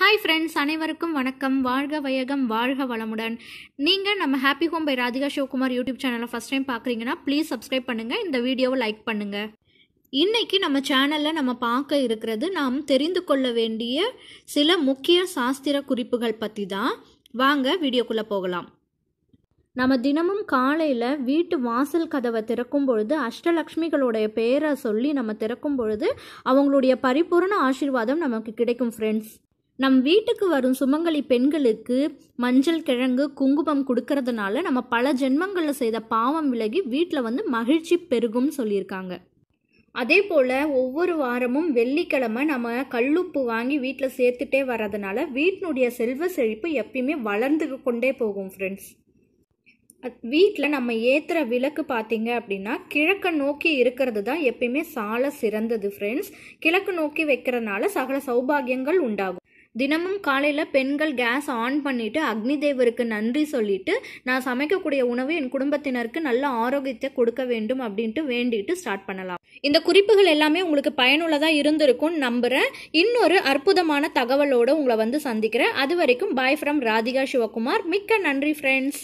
hi friends அனைவருக்கும் வணக்கம் வாழ்க வயகம் வாழ்க வளமுடன் நீங்கள் நம்ம happy home by Radhika Sivakumar YouTube சேனலை ஃபஸ்ட் டைம் பார்க்குறீங்கன்னா ப்ளீஸ் சப்ஸ்கிரைப் பண்ணுங்கள் இந்த வீடியோவை லைக் பண்ணுங்கள் இன்றைக்கி நம்ம சேனலில் நம்ம பார்க்க இருக்கிறது நாம் தெரிந்து கொள்ள வேண்டிய சில முக்கிய சாஸ்திர குறிப்புகள் பற்றி தான் வாங்க வீடியோக்குள்ளே போகலாம் நம்ம தினமும் காலையில் வீட்டு வாசல் கதவை திறக்கும் பொழுது அஷ்டலக்ஷ்மிகளுடைய பேரை சொல்லி நம்ம திறக்கும் பொழுது அவங்களுடைய பரிபூர்ண ஆசீர்வாதம் நமக்கு கிடைக்கும் ஃப்ரெண்ட்ஸ் நம் வீட்டுக்கு வரும் சுமங்கலி பெண்களுக்கு மஞ்சள் கிழங்கு குங்குமம் கொடுக்கறதுனால நம்ம பல ஜென்மங்களில் செய்த பாவம் விலகி வீட்டில் வந்து மகிழ்ச்சி பெருகும் சொல்லியிருக்காங்க அதே போல் ஒவ்வொரு வாரமும் வெள்ளிக்கிழமை நம்ம கல்லுப்பு வாங்கி வீட்டில் சேர்த்துட்டே வர்றதுனால வீட்டினுடைய செல்வ செழிப்பு எப்பயுமே வளர்ந்து கொண்டே போகும் ஃப்ரெண்ட்ஸ் வீட்டில் நம்ம ஏற்றுற விளக்கு பார்த்தீங்க அப்படின்னா கிழக்கை நோக்கி இருக்கிறது தான் எப்பயுமே சால சிறந்தது ஃப்ரெண்ட்ஸ் கிழக்கு நோக்கி வைக்கிறனால சகல சௌபாகியங்கள் உண்டாகும் தினமும் காலையில் பெண்கள் கேஸ் ஆன் பண்ணிவிட்டு அக்னி தேவருக்கு நன்றி சொல்லிவிட்டு நான் சமைக்கக்கூடிய உணவு என் குடும்பத்தினருக்கு நல்ல ஆரோக்கியத்தை கொடுக்க வேண்டும் அப்படின்ட்டு வேண்டிட்டு ஸ்டார்ட் பண்ணலாம் இந்த குறிப்புகள் எல்லாமே உங்களுக்கு பயனுள்ளதாக இருந்திருக்கும்னு நம்புகிறேன் இன்னொரு அற்புதமான தகவலோடு உங்களை வந்து சந்திக்கிறேன் அது வரைக்கும் பாய் ஃப்ரம் ராதிகா சிவகுமார் மிக்க நன்றி ஃப்ரெண்ட்ஸ்